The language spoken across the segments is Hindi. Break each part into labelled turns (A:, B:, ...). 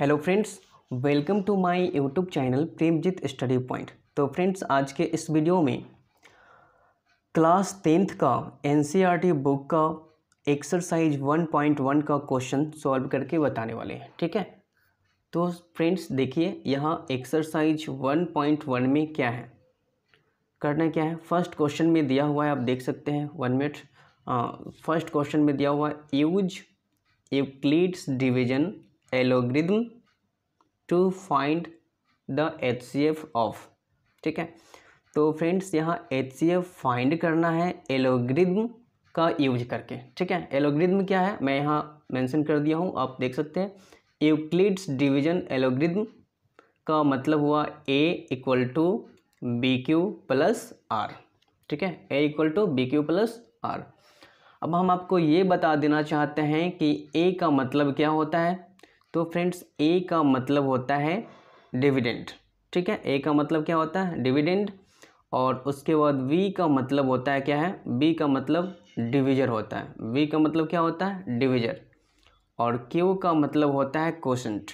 A: hello friends welcome to my YouTube channel Premjeet study point तो फ्रेंड्स आज के इस वीडियो में क्लास टेंथ का एनसीईआरटी बुक e का एक्सरसाइज 1.1 का क्वेश्चन सॉल्व करके बताने वाले हैं ठीक है तो फ्रेंड्स देखिए यहाँ एक्सरसाइज 1.1 में क्या है करना क्या है फर्स्ट क्वेश्चन में दिया हुआ है आप देख सकते हैं वन मिनट फर्स्ट क्वेश्चन में दिया हुआ है use Euclid's division algorithm to find the H C F of ठीक है तो फ्रेंड्स यहाँ एच सी एफ फाइंड करना है एलोग्रिदम का यूज करके ठीक है एलोग्रिदम क्या है मैं यहाँ मेंशन कर दिया हूँ आप देख सकते हैं यूक्लिड्स डिवीजन एलोग्रिदम का मतलब हुआ A equal to B Q plus R ठीक है A equal to B Q plus R अब हम आपको ये बता देना चाहते हैं कि ए का मतलब क्या होता है तो फ्रेंड्स ए का मतलब होता है डिविडेंड ठीक है ए का मतलब क्या होता है डिविडेंड और उसके बाद वी का मतलब होता है क्या है बी का मतलब डिविजर होता है वी का मतलब क्या होता है डिविजर और क्यू का मतलब होता है कोशंट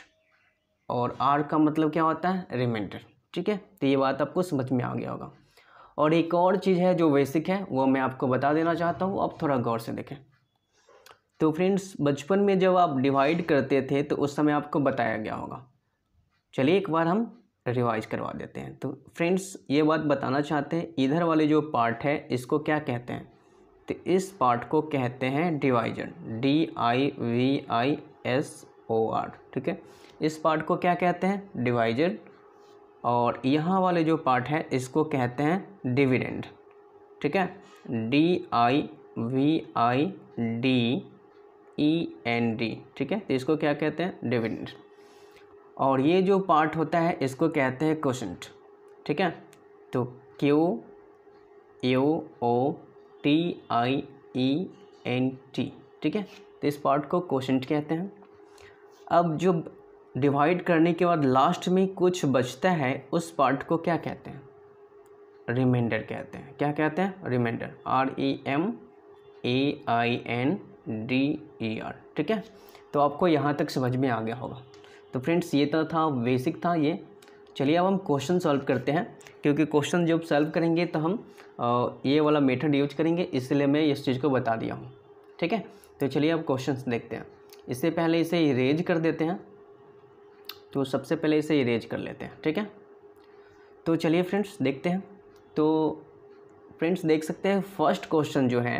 A: और आर का मतलब क्या होता है रिमाइंडर ठीक है तो ये बात आपको समझ में आ गया होगा और एक और चीज़ है जो बेसिक है वो मैं आपको बता देना चाहता हूँ आप थोड़ा गौर से देखें तो फ्रेंड्स बचपन में जब आप डिवाइड करते थे तो उस समय आपको बताया गया होगा चलिए एक बार हम रिवाइज करवा देते हैं तो फ्रेंड्स ये बात बताना चाहते हैं इधर वाले जो पार्ट है इसको क्या कहते हैं तो इस पार्ट को कहते हैं division D I V I S O R ठीक है इस पार्ट को क्या कहते हैं डिवाइजन और यहाँ वाले जो पार्ट है इसको कहते हैं डिविडेंड ठीक है D I V I D E N D ठीक है तो इसको क्या कहते हैं डिविडेंड और ये जो पार्ट होता है इसको कहते हैं क्वेश्चन ठीक है तो Q U O T I E N T ठीक है तो इस पार्ट को क्वेश्चंट कहते हैं अब जो डिवाइड करने के बाद लास्ट में कुछ बचता है उस पार्ट को क्या कहते हैं रिमाइंडर कहते हैं क्या कहते हैं remainder R E M A I N D E R ठीक है तो आपको यहाँ तक समझ में आ गया होगा तो फ्रेंड्स ये तो था बेसिक था ये चलिए अब हम क्वेश्चन सॉल्व करते हैं क्योंकि क्वेश्चन जब सॉल्व करेंगे तो हम ये वाला मेथड यूज करेंगे इसलिए मैं इस चीज़ को बता दिया हूँ ठीक है तो चलिए अब क्वेश्चन देखते हैं इससे पहले इसे इरेज कर देते हैं तो सबसे पहले इसे इरेज कर लेते हैं ठीक है तो चलिए फ्रेंड्स देखते हैं तो फ्रेंड्स देख सकते हैं फर्स्ट क्वेश्चन जो है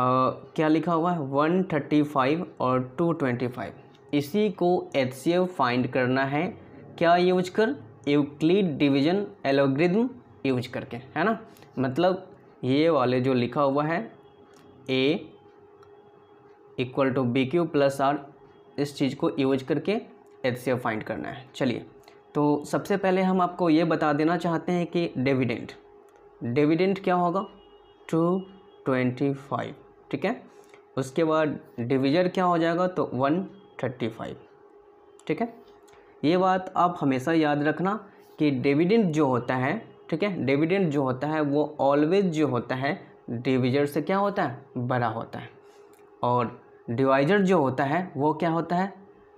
A: क्या लिखा हुआ है वन थर्टी फाइव और टू ट्वेंटी फाइव इसी को एच सी एफ फाइंड करना है क्या यूज कर यूक्लिड डिवीजन एलोग्रिदम यूज करके है ना मतलब ये वाले जो लिखा हुआ है A equal to B Q plus R इस चीज़ को यूज करके एच सी एफ फाइंड करना है चलिए तो सबसे पहले हम आपको ये बता देना चाहते हैं कि डिविडेंट डिविडेंट क्या होगा टू ट्वेंटी फाइव ठीक है उसके बाद डिविजर क्या हो जाएगा तो वन थर्टी फाइव ठीक है ये बात आप हमेशा याद रखना कि डिविडेंट जो होता है ठीक है डिविडेंट जो होता है वो ऑलवेज जो होता है डिविजर से क्या होता है बड़ा होता है और डिवाइजर जो होता है वो क्या होता है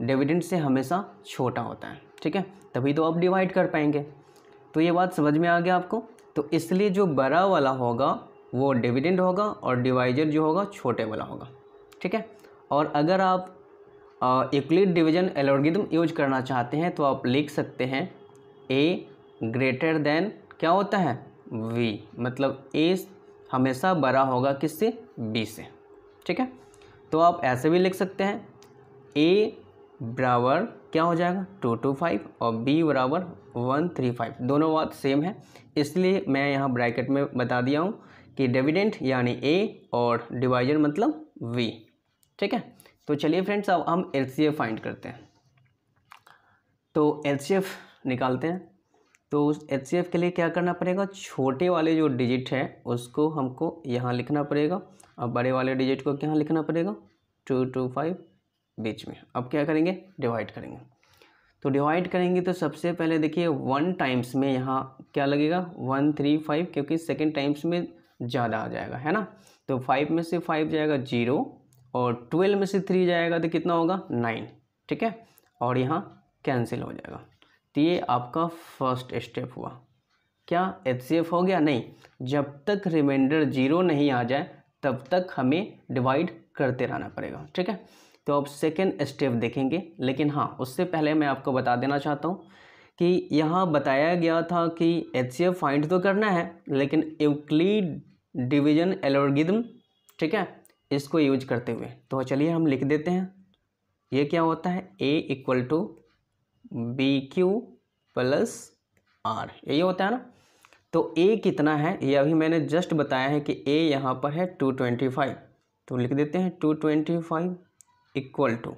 A: डिविडेंट से हमेशा छोटा होता है ठीक है तभी तो आप डिवाइड कर पाएंगे तो ये बात समझ में आ गया आपको तो इसलिए जो बड़ा वाला होगा वो डिविडेंड होगा और डिवाइजर जो होगा छोटे वाला होगा ठीक है और अगर आप इक्लिड डिवीजन एलोगिदम यूज करना चाहते हैं तो आप लिख सकते हैं ए ग्रेटर देन क्या होता है वी मतलब ए हमेशा बड़ा होगा किससे बी से ठीक है तो आप ऐसे भी लिख सकते हैं ए बराबर क्या हो जाएगा टू टू फाइव और बी बराबर वन थ्री फाइव दोनों बात सेम है इसलिए मैं यहाँ ब्रैकेट में बता दिया हूँ कि डिविडेंट यानी ए और डिवाइजर मतलब वी ठीक है तो चलिए फ्रेंड्स अब हम एल फाइंड करते हैं तो एल निकालते हैं तो उस एल के लिए क्या करना पड़ेगा छोटे वाले जो डिजिट है उसको हमको यहाँ लिखना पड़ेगा और बड़े वाले डिजिट को क्या लिखना पड़ेगा टू टू फाइव बीच में अब क्या करेंगे डिवाइड करेंगे तो डिवाइड करेंगे तो सबसे पहले देखिए वन टाइम्स में यहाँ क्या लगेगा वन थ्री फाइव क्योंकि सेकेंड टाइम्स में ज़्यादा आ जाएगा है ना तो फाइव में से फाइव जाएगा जीरो और ट्वेल्व में से थ्री जाएगा तो कितना होगा नाइन ठीक है और यहाँ कैंसिल हो जाएगा तो ये आपका फर्स्ट स्टेप हुआ क्या एच हो गया नहीं जब तक रिमाइंडर जीरो नहीं आ जाए तब तक हमें डिवाइड करते रहना पड़ेगा ठीक है तो अब सेकेंड स्टेप देखेंगे लेकिन हाँ उससे पहले मैं आपको बता देना चाहता हूँ कि यहाँ बताया गया था कि एच फाइंड तो करना है लेकिन यूक्लिड डिवीजन एलोर्गिदम ठीक है इसको यूज करते हुए तो चलिए हम लिख देते हैं ये क्या होता है A equal to B Q plus R यही होता है ना तो ए कितना है ये अभी मैंने जस्ट बताया है कि ए यहाँ पर है टू ट्वेंटी फाइव तो लिख देते हैं two twenty five equal to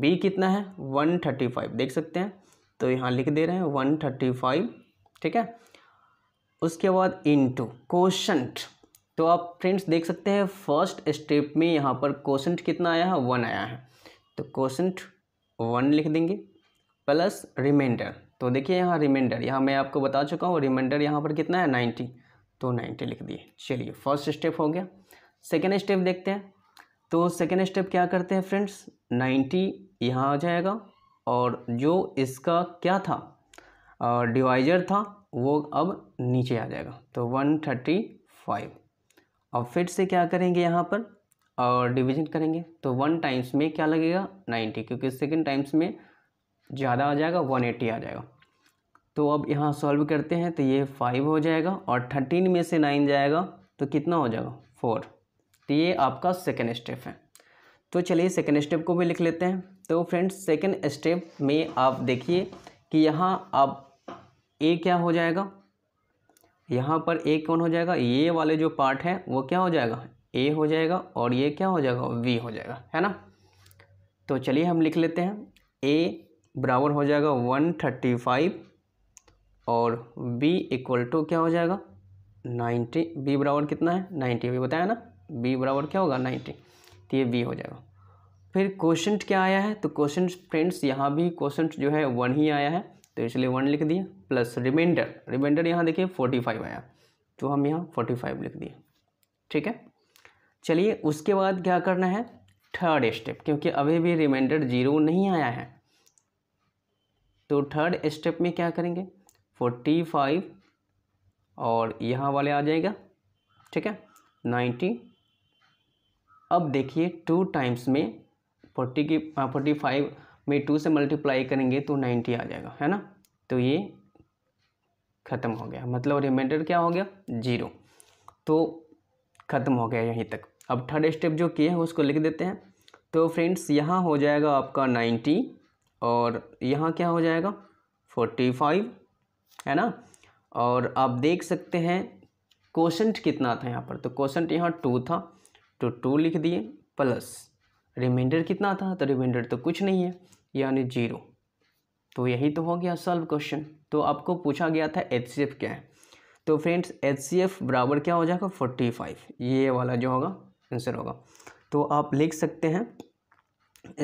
A: B कितना है वन थर्टी फाइव देख सकते हैं तो यहाँ लिख दे रहे हैं वन थर्टी फाइव ठीक है उसके बाद इनटू कोशंट तो आप फ्रेंड्स देख सकते हैं फर्स्ट स्टेप में यहाँ पर कोशंट कितना आया है वन आया है तो कोशंट वन लिख देंगे प्लस रिमाइंडर तो देखिए यहाँ रिमाइंडर यहाँ मैं आपको बता चुका हूँ रिमाइंडर यहाँ पर कितना है नाइन्टी तो नाइन्टी लिख दिए चलिए फर्स्ट स्टेप हो गया सेकेंड स्टेप देखते हैं तो सेकेंड स्टेप क्या करते हैं फ्रेंड्स नाइन्टी यहाँ आ जाएगा और जो इसका क्या था डिवाइजर था वो अब नीचे आ जाएगा तो वन थर्टी फाइव अब फिर से क्या करेंगे यहाँ पर और डिवीजन करेंगे तो वन टाइम्स में क्या लगेगा नाइन्टी क्योंकि सेकेंड टाइम्स में ज़्यादा आ जाएगा वन एटी आ जाएगा तो अब यहाँ सॉल्व करते हैं तो ये फाइव हो जाएगा और थर्टीन में से नाइन जाएगा तो कितना हो जाएगा फोर तो ये आपका सेकेंड स्टेप है तो चलिए सेकेंड स्टेप को भी लिख लेते हैं तो फ्रेंड्स सेकेंड स्टेप में आप देखिए कि यहाँ आप ए क्या हो जाएगा यहाँ पर ए कौन हो जाएगा ये वाले जो पार्ट है वो क्या हो जाएगा ए हो जाएगा और ये क्या हो जाएगा वी हो जाएगा है ना तो चलिए हम लिख लेते हैं ए बराबर हो जाएगा वन थर्टी फाइव और बी इक्वल टू क्या हो जाएगा नाइन्टी बी बराबर कितना है नाइन्टी अभी बताया ना बी बराबर क्या होगा नाइन्टी तो ये बी हो जाएगा फिर क्वेश्चन क्या आया है तो क्वेश्चन फ्रेंड्स यहाँ भी क्वेश्चन जो है वन ही आया है तो इसलिए वन लिख दिए प्लस रिमाइंडर रिमाइंडर यहाँ देखिए फोर्टी फाइव आया तो हम यहाँ फोर्टी फाइव लिख दिए ठीक है चलिए उसके बाद क्या करना है थर्ड स्टेप क्योंकि अभी भी रिमाइंडर जीरो नहीं आया है तो थर्ड स्टेप में क्या करेंगे फोर्टी फाइव और यहाँ वाले आ जाएगा ठीक है नाइन्टी अब देखिए टू टाइम्स में फोर्टी की फोर्टी फाइव में टू से मल्टीप्लाई करेंगे तो नाइन्टी आ जाएगा है ना तो ये ख़त्म हो गया मतलब रिमाइंडर क्या हो गया जीरो तो ख़त्म हो गया यहीं तक अब थर्ड स्टेप जो किए हैं उसको लिख देते हैं तो फ्रेंड्स यहाँ हो जाएगा आपका नाइन्टी और यहाँ क्या हो जाएगा फोर्टी फाइव है ना और आप देख सकते हैं क्वेश्चन कितना था यहाँ पर तो क्वेश्चन यहाँ टू था तो टू लिख दिए प्लस रिमाइंडर कितना था तो रिमाइंडर तो कुछ नहीं है यानी जीरो तो यही तो हो गया सॉल्व क्वेश्चन तो आपको पूछा गया था एच क्या है तो फ्रेंड्स एच बराबर क्या हो जाएगा फोर्टी फाइव ये वाला जो होगा आंसर होगा तो आप लिख सकते हैं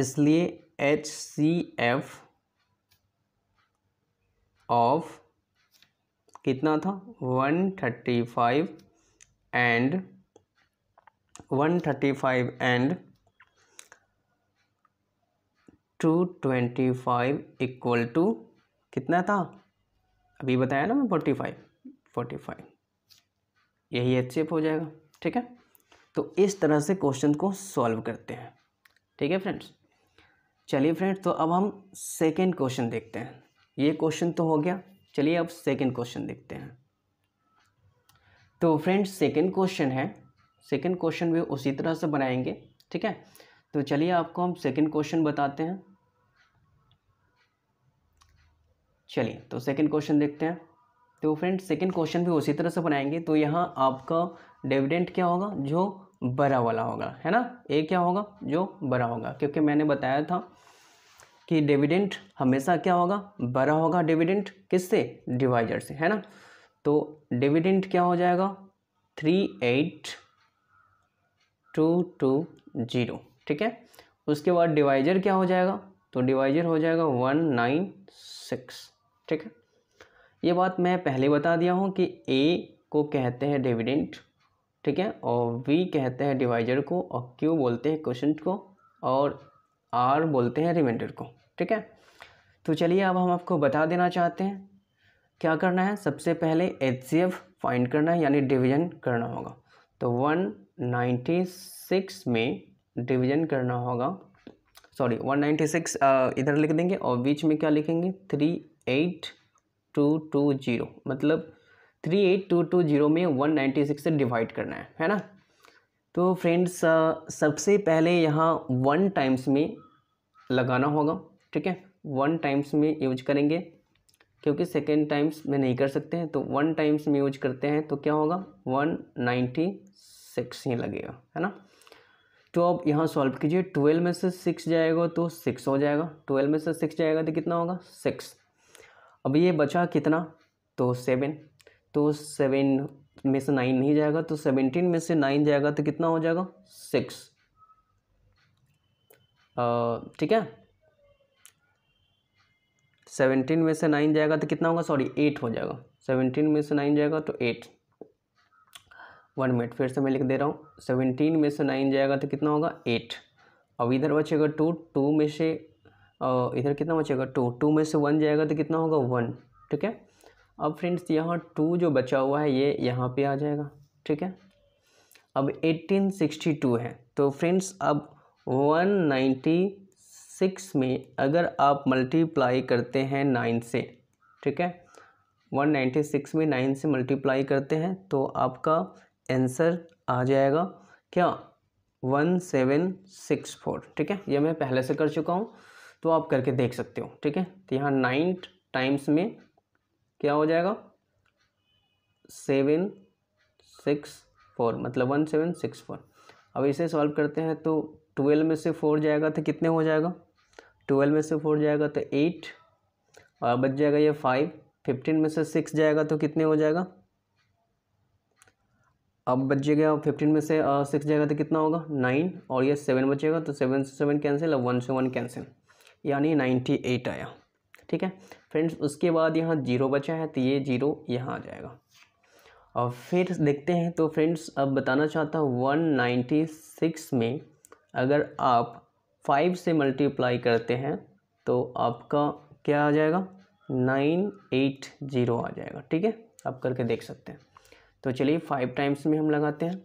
A: इसलिए एच सी एफ ऑफ कितना था one thirty five and one thirty five and two twenty five equal to कितना था अभी बताया ना मैं फोर्टी फाइव फोर्टी फाइव यही एच सी हो जाएगा ठीक है तो इस तरह से क्वेश्चन को सॉल्व करते हैं ठीक है फ्रेंड्स चलिए फ्रेंड्स तो अब हम सेकेंड क्वेश्चन देखते हैं ये क्वेश्चन तो हो गया चलिए अब सेकेंड क्वेश्चन देखते हैं तो फ्रेंड्स सेकेंड क्वेश्चन है सेकेंड क्वेश्चन भी उसी तरह से बनाएंगे ठीक है तो चलिए आपको हम सेकेंड क्वेश्चन बताते हैं चलिए तो सेकंड क्वेश्चन देखते हैं तो फ्रेंड सेकंड क्वेश्चन भी उसी तरह से बनाएंगे तो यहाँ आपका डिविडेंट क्या होगा जो बड़ा वाला होगा है ना ए क्या होगा जो बड़ा होगा क्योंकि मैंने बताया था कि डिविडेंट हमेशा क्या होगा बड़ा होगा डिविडेंट किससे डिवाइजर से है ना तो डिविडेंट क्या हो जाएगा three eight two two zero ठीक है उसके बाद डिवाइजर क्या हो जाएगा तो डिवाइजर हो जाएगा वन नाइन सिक्स ठीक है ये बात मैं पहले बता दिया हूँ कि ए को कहते हैं डिविडेंट ठीक है और वी कहते हैं डिवाइजर को और क्यू बोलते हैं क्वेश्चन को और आर बोलते हैं रिमाइंडर को ठीक है तो चलिए अब हम आपको बता देना चाहते हैं क्या करना है सबसे पहले एच सी एफ फाइंड करना है यानी डिवीजन करना होगा तो वन नाइन्टी सिक्स में डिवीजन करना होगा सॉरी वन नाइन्टी सिक्स इधर लिख देंगे और बीच में क्या लिखेंगे three eight two two zero मतलब three eight two two zero में वन नाइन्टी सिक्स से डिवाइड करना है है ना तो फ्रेंड्स सबसे पहले यहाँ वन टाइम्स में लगाना होगा ठीक है वन टाइम्स में यूज करेंगे क्योंकि सेकेंड टाइम्स में नहीं कर सकते हैं तो वन टाइम्स में यूज करते हैं तो क्या होगा वन नाइन्टी सिक्स ही लगेगा है ना तो अब यहाँ सॉल्व कीजिए ट्वेल्व में से सिक्स जाएगा तो सिक्स हो जाएगा ट्वेल्व में से सिक्स जाएगा तो कितना होगा सिक्स अब ये बचा कितना तो सेवन तो सेवन में से नाइन नहीं जाएगा तो सेवनटीन में से नाइन जाएगा तो कितना हो जाएगा सिक्स ठीक है सेवनटीन में से नाइन जाएगा तो कितना होगा सॉरी एट हो जाएगा सेवनटीन में से नाइन जाएगा तो एट वन मिनट फिर से मैं लिख दे रहा हूँ सेवनटीन में से नाइन जाएगा तो कितना होगा एट अब इधर बचेगा टू टू में से और इधर कितना बचेगा टू टू में से वन जाएगा तो कितना होगा वन ठीक है अब फ्रेंड्स यहाँ टू जो बचा हुआ है ये यहाँ पे आ जाएगा ठीक है अब सिक्सटी टू है तो फ्रेंड्स अब वन नाइन्टी सिक्स में अगर आप मल्टीप्लाई करते हैं नाइन से ठीक है वन नाइन्टी सिक्स में नाइन से मल्टीप्लाई करते हैं तो आपका आंसर आ जाएगा क्या वन सेवन सिक्स फोर ठीक है ये मैं पहले से कर चुका हूँ तो आप करके देख सकते हो ठीक है तो यहाँ नाइन टाइम्स में क्या हो जाएगा सेवन सिक्स फोर मतलब वन सेवन सिक्स फोर अब इसे सॉल्व करते हैं तो ट्वेल्व में से फोर जाएगा तो कितने हो जाएगा ट्वेल्व में से फोर जाएगा तो एट और बच जाएगा ये फाइव फिफ्टीन में से सिक्स जाएगा तो कितने हो जाएगा अब बच जाएगा फिफ्टीन में से सिक्स जाएगा तो कितना होगा नाइन और ये सेवन बचेगा तो सेवन से सेवन कैंसिल और वन से वन कैंसिल यानी नाइन्टी एट आया ठीक है फ्रेंड्स उसके बाद यहाँ जीरो बचा है तो ये जीरो यहाँ आ जाएगा और फिर देखते हैं तो फ्रेंड्स अब बताना चाहता हूँ वन नाइन्टी सिक्स में अगर आप फाइव से मल्टीप्लाई करते हैं तो आपका क्या आ जाएगा नाइन एट ज़ीरो आ जाएगा ठीक है आप करके देख सकते हैं तो चलिए फाइव टाइम्स में हम लगाते हैं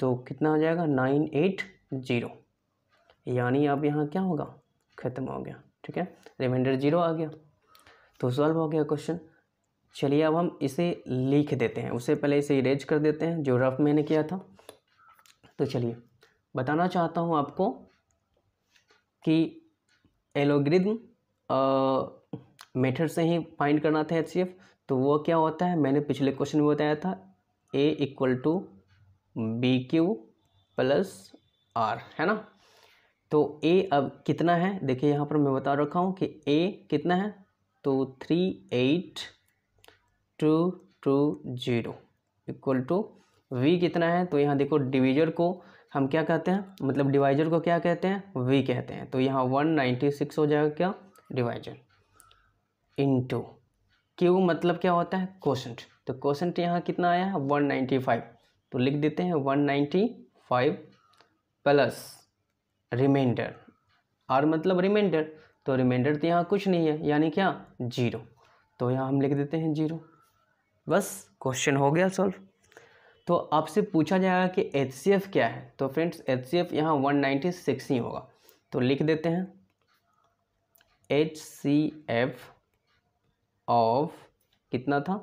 A: तो कितना आ जाएगा नाइन एट ज़ीरो यानी अब यहाँ क्या होगा ख़त्म हो गया ठीक है रिमाइंडर जीरो आ गया तो सॉल्व हो गया क्वेश्चन चलिए अब हम इसे लिख देते हैं उससे पहले इसे इरेज कर देते हैं जो रफ मैंने किया था तो चलिए बताना चाहता हूँ आपको कि एलोग्रिदम मेथड से ही फाइंड करना था एच तो वो क्या होता है मैंने पिछले क्वेश्चन में बताया था A equal to B Q plus R है ना तो ए अब कितना है देखिए यहाँ पर मैं बता रखा हूँ कि ए कितना है तो three eight two two zero equal to B कितना है तो यहाँ देखो डिवीजर को हम क्या कहते हैं मतलब डिवाइजर को क्या कहते हैं वी कहते हैं तो यहाँ वन नाइन्टी सिक्स हो जाएगा क्या डिवाइजर इनटू क्यू मतलब क्या होता है क्वेश्चन तो क्वेश्चन यहाँ कितना आया है वन नाइन्टी फाइव तो लिख देते हैं one ninety five plus remainder R मतलब रिमाइंडर तो रिमाइंडर तो यहाँ कुछ नहीं है यानी क्या जीरो तो यहाँ हम लिख देते हैं जीरो बस क्वेश्चन हो गया सॉल्व तो आपसे पूछा जाएगा कि एच क्या है तो फ्रेंड्स एच सी एफ यहाँ वन नाइन्टी सिक्स ही होगा तो लिख देते हैं एच सी एफ ऑफ कितना था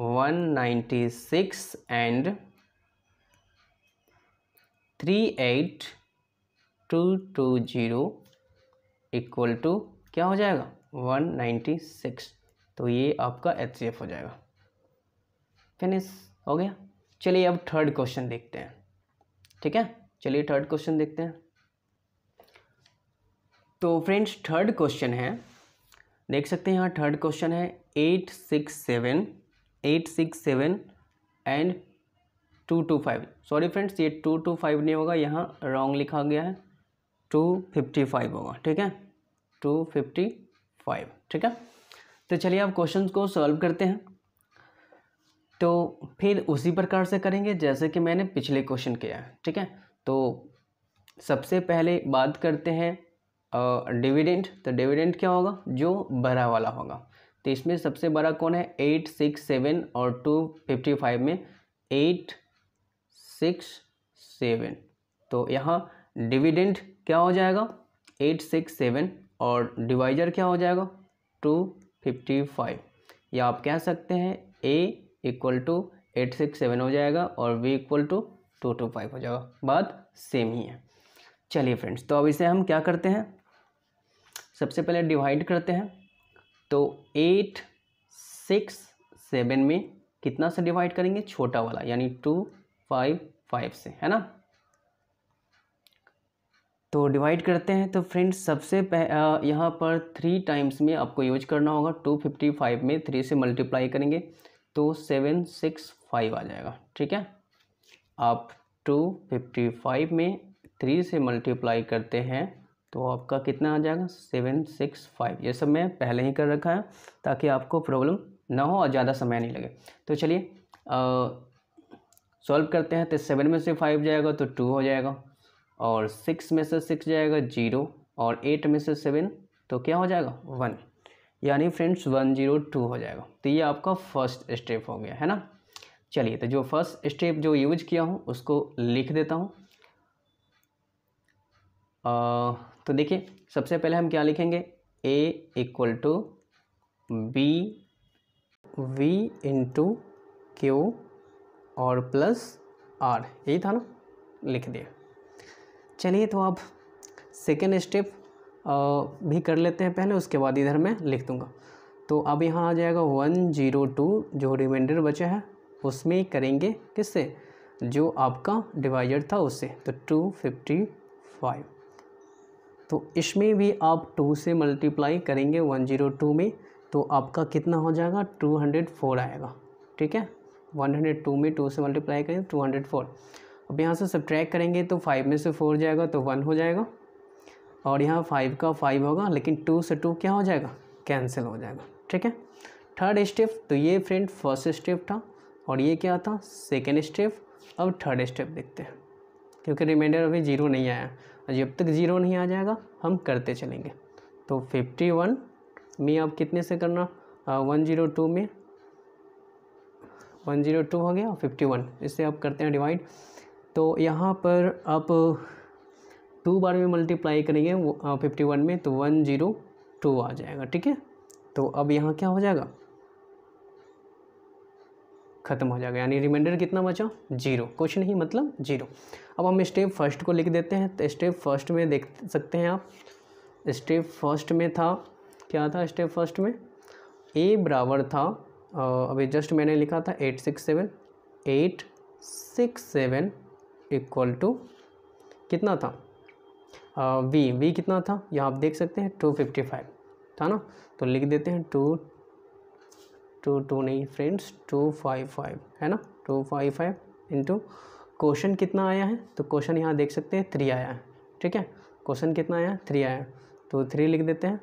A: one ninety six and three eight two two zero equal to क्या हो जाएगा वन नाइन्टी सिक्स तो ये आपका एच हो जाएगा फिनिश हो गया चलिए अब थर्ड क्वेश्चन देखते हैं ठीक है चलिए थर्ड क्वेश्चन देखते हैं तो फ्रेंड्स थर्ड क्वेश्चन है देख सकते हैं यहाँ थर्ड क्वेश्चन है eight six seven eight six seven and two two five sorry friends ये टू टू फाइव नहीं होगा यहाँ रॉन्ग लिखा गया है टू फिफ्टी फाइव होगा ठीक है टू फिफ्टी फाइव ठीक है तो चलिए आप क्वेश्चन को सॉल्व करते हैं तो फिर उसी प्रकार से करेंगे जैसे कि मैंने पिछले क्वेश्चन किया है ठीक है तो सबसे पहले बात करते हैं डिविडेंट तो डिविडेंट क्या होगा जो बड़ा वाला होगा तो इसमें सबसे बड़ा कौन है एट सिक्स सेवन और टू फिफ्टी फाइव में एट सिक्स सेवन तो यहाँ डिविडेंट क्या हो जाएगा एट सिक्स सेवन और डिवाइजर क्या हो जाएगा टू फिफ्टी फाइव या आप कह सकते हैं A equal to eight six seven हो जाएगा और B equal to two two five हो जाएगा बात सेम ही है चलिए फ्रेंड्स तो अब इसे हम क्या करते हैं सबसे पहले डिवाइड करते हैं तो एट सिक्स सेवन में कितना से डिवाइड करेंगे छोटा वाला यानी टू फाइव फाइव से है ना तो डिवाइड करते हैं तो फ्रेंड्स सबसे यहाँ पर थ्री टाइम्स में आपको यूज करना होगा टू फिफ्टी फाइव में थ्री से मल्टीप्लाई करेंगे तो सेवन सिक्स फाइव आ जाएगा ठीक है आप टू फिफ्टी फाइव में थ्री से मल्टीप्लाई करते हैं तो आपका कितना आ जाएगा सेवन सिक्स फाइव ये सब मैं पहले ही कर रखा है ताकि आपको प्रॉब्लम ना हो और ज़्यादा समय नहीं लगे तो चलिए सॉल्व करते हैं तो सेवन में से फाइव जाएगा तो टू हो जाएगा और सिक्स में से सिक्स जाएगा जीरो और एट में से सेवन तो क्या हो जाएगा वन यानी फ्रेंड्स वन जीरो टू हो जाएगा तो ये आपका फर्स्ट स्टेप हो गया है ना चलिए तो जो फर्स्ट स्टेप जो यूज किया हूँ उसको लिख देता हूँ तो देखिए सबसे पहले हम क्या लिखेंगे A equal to B B into Q और प्लस आर यही था ना लिख दिया चलिए तो अब सेकेंड स्टेप भी कर लेते हैं पहले उसके बाद इधर मैं लिख दूँगा तो अब यहाँ आ जाएगा वन जीरो टू जो रिमाइंडर बचा है उसमें करेंगे किससे जो आपका डिवाइडर था उससे तो टू फिफ्टी फाइव तो इसमें भी आप टू से मल्टीप्लाई करेंगे वन जीरो टू में तो आपका कितना हो जाएगा टू हंड्रेड फोर आएगा ठीक है वन हंड्रेड टू में टू से मल्टीप्लाई करेंगे टू हंड्रेड फोर अब यहाँ से सब करेंगे तो फाइव में से फोर जाएगा तो वन हो जाएगा और यहाँ फाइव का फाइव होगा लेकिन टू से टू क्या हो जाएगा कैंसिल हो जाएगा ठीक है थर्ड स्टेप तो ये फ्रेंड फर्स्ट स्टेप था और ये क्या था सेकेंड स्टेप अब थर्ड स्टेप देखते हैं क्योंकि रिमाइंडर अभी जीरो नहीं आया और जब तक जीरो नहीं आ जाएगा हम करते चलेंगे तो फिफ्टी वन में आप कितने से करना वन जीरो टू में वन जीरो टू हो गया फिफ्टी वन इससे आप करते हैं डिवाइड तो यहाँ पर आप टू बार में मल्टीप्लाई करेंगे फिफ्टी वन हाँ, में तो वन जीरो टू आ जाएगा ठीक है तो अब यहाँ क्या हो जाएगा ख़त्म हो जाएगा यानी रिमाइंडर कितना बचा जीरो कुछ नहीं मतलब जीरो अब हम स्टेप फर्स्ट को लिख देते हैं तो स्टेप फर्स्ट में देख सकते हैं आप स्टेप फर्स्ट में था क्या था स्टेप फर्स्ट में ए बराबर था अभी जस्ट मैंने लिखा था eight six seven eight six seven equal to कितना था वी वी कितना था यहाँ आप देख सकते हैं टू फिफ्टी फाइव था ना तो लिख देते हैं टू टू टू नहीं फ्रेंड्स टू फाइव फाइव है ना two five five into question कितना आया है तो क्वेश्चन यहाँ देख सकते हैं थ्री आया है ठीक है क्वेश्चन कितना आया थ्री आया तो थ्री लिख देते हैं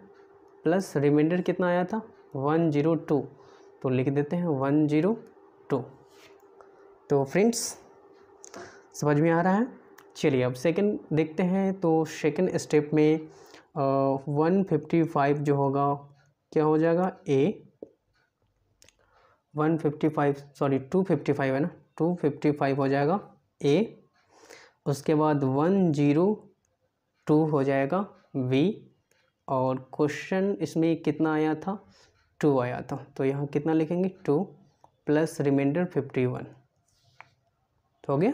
A: प्लस रिमाइंडर कितना आया था वन जीरो टू तो लिख देते हैं वन जीरो टू तो फ्रेंड्स समझ में आ रहा है चलिए अब सेकंड देखते हैं तो सेकंड स्टेप में वन फिफ्टी फाइव जो होगा क्या हो जाएगा A one fifty five sorry two fifty five है ना टू फिफ्टी फाइव हो जाएगा ए उसके बाद वन जीरो टू हो जाएगा बी और क्वेश्चन इसमें कितना आया था टू आया था तो यहाँ कितना लिखेंगे two plus remainder fifty one हो गया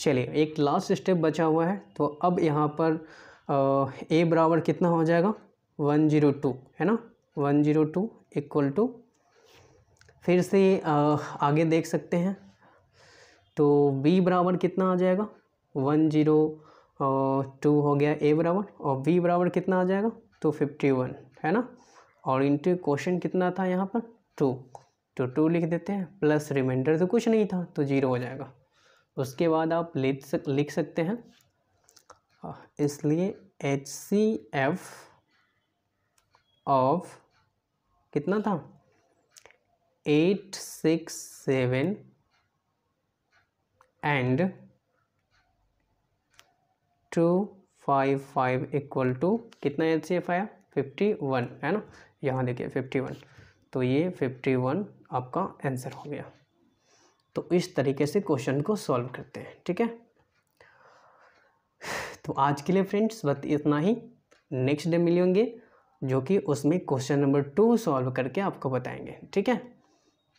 A: चलिए एक लास्ट स्टेप बचा हुआ है तो अब यहाँ पर ए बराबर कितना हो जाएगा वन जीरो टू है ना one zero two equal to फिर से आ, आगे देख सकते हैं तो बी बराबर कितना आ जाएगा वन जीरो टू हो गया ए बराबर और वी बराबर कितना आ जाएगा तो फिफ्टी वन है ना और इंटू क्वेश्चन कितना था यहाँ पर टू तो टू लिख देते हैं प्लस रिमाइंडर तो कुछ नहीं था तो जीरो हो जाएगा उसके बाद आप लिख सक लिख सकते हैं हाँ, इसलिए एच सी एफ ऑफ कितना था eight six seven and two five five equal to कितना एच सी एफ आया फिफ्टी वन है ना यहाँ देखिए फिफ्टी वन तो ये फिफ्टी वन आपका आंसर हो गया तो इस तरीके से क्वेश्चन को सॉल्व करते हैं ठीक है तो आज के लिए फ्रेंड्स बस इतना ही नेक्स्ट डे मिलेंगे जो कि उसमें क्वेश्चन नंबर टू सॉल्व करके आपको बताएंगे ठीक है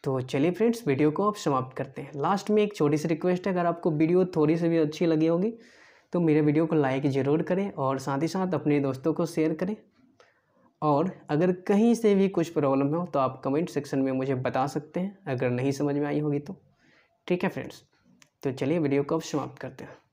A: तो चलिए फ्रेंड्स वीडियो को आप समाप्त करते हैं लास्ट में एक छोटी सी रिक्वेस्ट है अगर आपको वीडियो थोड़ी सी भी अच्छी लगी होगी तो मेरे वीडियो को लाइक ज़रूर करें और साथ ही साथ अपने दोस्तों को शेयर करें और अगर कहीं से भी कुछ प्रॉब्लम हो तो आप कमेंट सेक्शन में मुझे बता सकते हैं अगर नहीं समझ में आई होगी तो ठीक है फ्रेंड्स तो चलिए वीडियो को अब समाप्त करते हैं